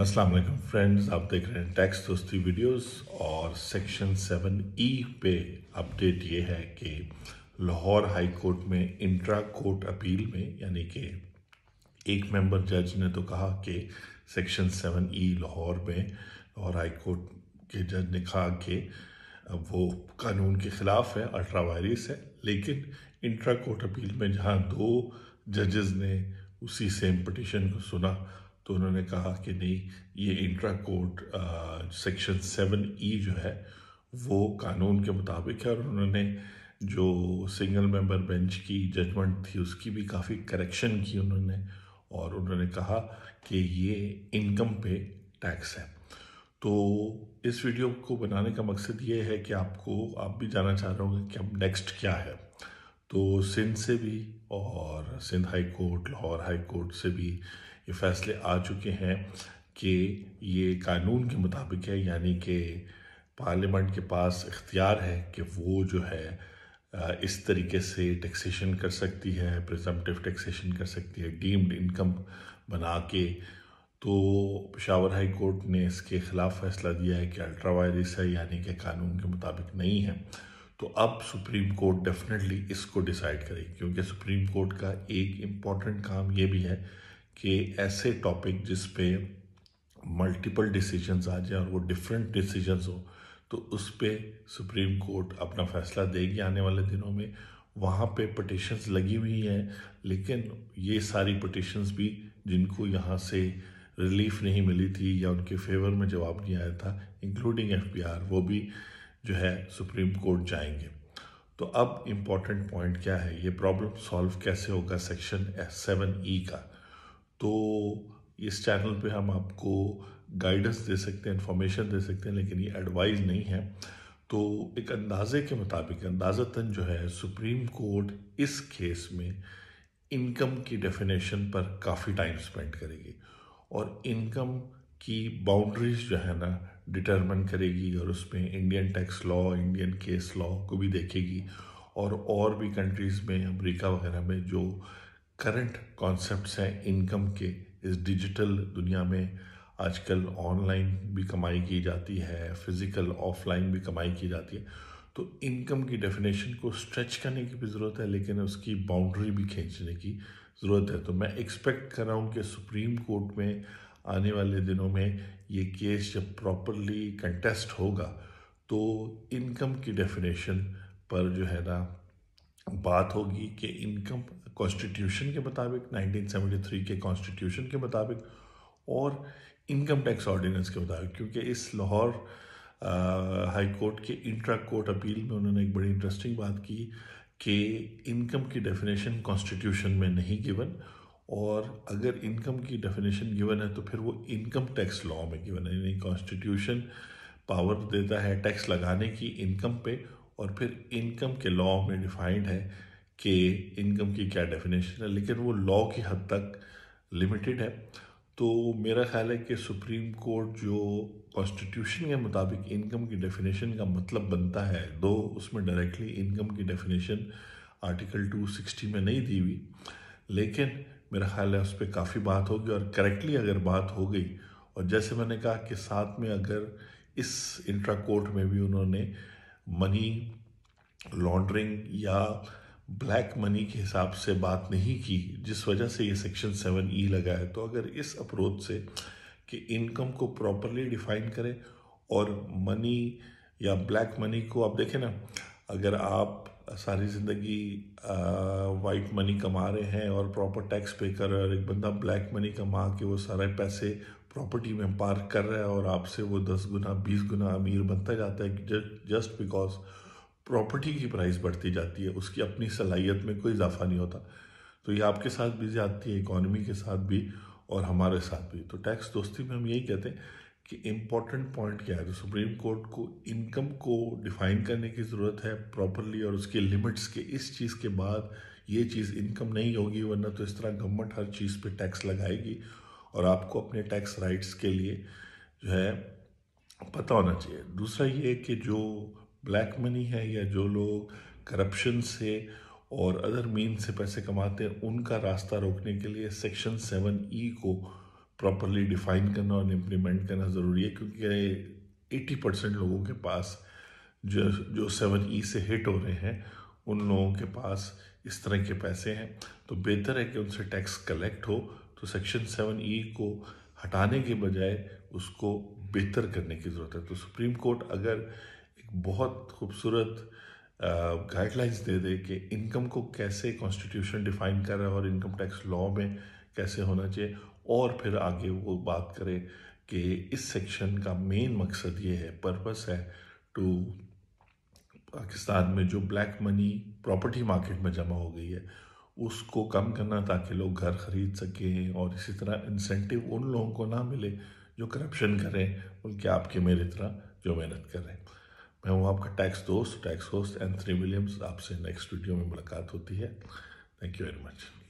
अस्सलाम वालेकुम फ्रेंड्स आप देख रहे हैं टैक्स दोस्ती वीडियोस और सेक्शन सेवन ई पे अपडेट ये है कि लाहौर हाई कोर्ट में इंट्रा कोर्ट अपील में यानी कि एक मेंबर जज ने तो कहा कि सेक्शन सेवन ई लाहौर में लाहौर हाई कोर्ट के जज ने कहा कि वो कानून के ख़िलाफ़ है अल्ट्रा वायरस है लेकिन इंट्रा कोर्ट अपील में जहाँ दो जजेस ने उसी सेम पटिशन को सुना तो उन्होंने कहा कि नहीं ये intra court section seven E जो है वो कानून के मुताबिक है और उन्होंने जो सिंगल मेंबर बेंच की जजमेंट थी उसकी भी काफ़ी करेक्शन की उन्होंने और उन्होंने कहा कि ये इनकम पे टैक्स है तो इस वीडियो को बनाने का मकसद ये है कि आपको आप भी जानना चाह रहे होंगे कि अब नेक्स्ट क्या है तो सिंध से भी और Sindh high court Lahore high court से भी ये फैसले आ चुके हैं कि ये कानून के मुताबिक है यानी कि पार्लियामेंट के पास इख्तियार है कि वो जो है इस तरीके से टैक्सेशन कर सकती है प्रिजम्पटिव टैक्सेशन कर सकती है डीम्ड इनकम बना के तो पिशावर हाई कोर्ट ने इसके ख़िलाफ़ फैसला दिया है कि अल्ट्रा वायरस है यानी कि कानून के मुताबिक नहीं है तो अब सुप्रीम कोर्ट डेफिनेटली इसको डिसाइड करेगी क्योंकि सुप्रीम कोर्ट का एक इम्पॉर्टेंट काम ये भी है कि ऐसे टॉपिक जिस पे मल्टीपल डिसीजंस आ जाए और वो डिफरेंट डिसीजंस हो तो उस पर सुप्रीम कोर्ट अपना फैसला देगी आने वाले दिनों में वहाँ पे पटिशन्स लगी हुई हैं लेकिन ये सारी पटिशन्स भी जिनको यहाँ से रिलीफ नहीं मिली थी या उनके फेवर में जवाब नहीं आया था इंक्लूडिंग एफ वो भी जो है सुप्रीम कोर्ट जाएंगे तो अब इम्पॉर्टेंट पॉइंट क्या है ये प्रॉब्लम सॉल्व कैसे होगा सेक्शन सेवन ई का तो इस चैनल पे हम आपको गाइडेंस दे सकते हैं इन्फॉर्मेशन दे सकते हैं लेकिन ये एडवाइस नहीं है तो एक अंदाजे के मुताबिक अंदाजतन जो है सुप्रीम कोर्ट इस केस में इनकम की डेफिनेशन पर काफ़ी टाइम स्पेंड करेगी और इनकम की बाउंड्रीज जो है ना डिटरमिन करेगी और उसमें Indian tax law Indian case law को भी देखेगी और और भी कंट्रीज़ में अमेरिका वगैरह में जो करंट कॉन्सेप्ट्स हैं इनकम के इस डिजिटल दुनिया में आजकल ऑनलाइन भी कमाई की जाती है फिज़िकल ऑफलाइन भी कमाई की जाती है तो इनकम की डेफिनेशन को स्ट्रेच करने की भी ज़रूरत है लेकिन उसकी बाउंड्री भी खींचने की ज़रूरत है तो मैं एक्सपेक्ट कर रहा हूँ कि सुप्रीम कोर्ट में आने वाले दिनों में ये केस जब प्रॉपरली कंटेस्ट होगा तो इनकम की डेफिनेशन पर जो है ना बात होगी कि इनकम कॉन्स्टिट्यूशन के मुताबिक 1973 के कॉन्स्टिट्यूशन के मुताबिक और इनकम टैक्स ऑर्डिनेंस के मुताबिक क्योंकि इस लाहौर हाई कोर्ट के इंट्रा कोर्ट अपील में उन्होंने एक बड़ी इंटरेस्टिंग बात की कि इनकम की डेफिनेशन कॉन्स्टिट्यूशन में नहीं गिवन और अगर इनकम की डेफिनेशन गिवन है तो फिर वो इनकम टैक्स लॉ में गिवन है यानी कॉन्स्टिट्यूशन पावर देता है टैक्स लगाने की इनकम पे और फिर इनकम के लॉ में डिफाइंड है कि इनकम की क्या डेफिनेशन है लेकिन वो लॉ की हद तक लिमिटेड है तो मेरा ख्याल है कि सुप्रीम कोर्ट जो कॉन्स्टिट्यूशन के मुताबिक इनकम की डेफिनेशन का मतलब बनता है दो उसमें डायरेक्टली इनकम की डेफिनेशन आर्टिकल 260 में नहीं दी हुई लेकिन मेरा ख्याल है उस पर काफ़ी बात होगी और करेक्टली अगर बात हो गई और जैसे मैंने कहा कि साथ में अगर इस इंट्रा कोर्ट में भी उन्होंने मनी लॉन्ड्रिंग या ब्लैक मनी के हिसाब से बात नहीं की जिस वजह से ये सेक्शन सेवन ई लगा है तो अगर इस अप्रोच से कि इनकम को प्रॉपरली डिफाइन करें और मनी या ब्लैक मनी को आप देखें ना अगर आप सारी ज़िंदगी वाइट मनी कमा रहे हैं और प्रॉपर टैक्स पे कर रहे हैं और एक बंदा ब्लैक मनी कमा के वो सारे पैसे प्रॉपर्टी में पार्क कर रहा है और आपसे वो दस गुना बीस गुना अमीर बनता जाता है जस्ट बिकॉज प्रॉपर्टी की प्राइस बढ़ती जाती है उसकी अपनी सलाहियत में कोई इजाफा नहीं होता तो ये आपके साथ भी जाती है इकॉनमी के साथ भी और हमारे साथ भी तो टैक्स दोस्ती में हम यही कहते हैं कि इम्पॉर्टेंट पॉइंट क्या है तो सुप्रीम कोर्ट को इनकम को डिफाइन करने की ज़रूरत है प्रॉपरली और उसके लिमिट्स के इस चीज़ के बाद ये चीज़ इनकम नहीं होगी वरना तो इस तरह गवर्नमेंट हर चीज़ पे टैक्स लगाएगी और आपको अपने टैक्स राइट्स के लिए जो है पता होना चाहिए दूसरा ये कि जो ब्लैक मनी है या जो लोग करप्शन से और अदर मीन से पैसे कमाते हैं उनका रास्ता रोकने के लिए सेक्शन सेवन ई को प्रॉपरली डिफाइन करना और इम्प्लीमेंट करना ज़रूरी है क्योंकि एटी परसेंट लोगों के पास जो जो सेवन ई से हिट हो रहे हैं उन लोगों के पास इस तरह के पैसे हैं तो बेहतर है कि उनसे टैक्स कलेक्ट हो तो सेक्शन सेवन ई को हटाने के बजाय उसको बेहतर करने की ज़रूरत है तो सुप्रीम कोर्ट अगर बहुत खूबसूरत गाइडलाइंस दे दे कि इनकम को कैसे कॉन्स्टिट्यूशन डिफाइन कर रहा है और इनकम टैक्स लॉ में कैसे होना चाहिए और फिर आगे वो बात करें कि इस सेक्शन का मेन मकसद ये है पर्पस है टू पाकिस्तान में जो ब्लैक मनी प्रॉपर्टी मार्केट में जमा हो गई है उसको कम करना ताकि लोग घर खरीद सकें और इसी तरह इंसेंटिव उन लोगों को ना मिले जो करप्शन करें बल्कि आपके मेरे तरह जो मेहनत करें मैं हूँ आपका टैक्स दोस्त टैक्स होस्ट एंथनी विलियम्स आपसे नेक्स्ट वीडियो में मुलाकात होती है थैंक यू वेरी मच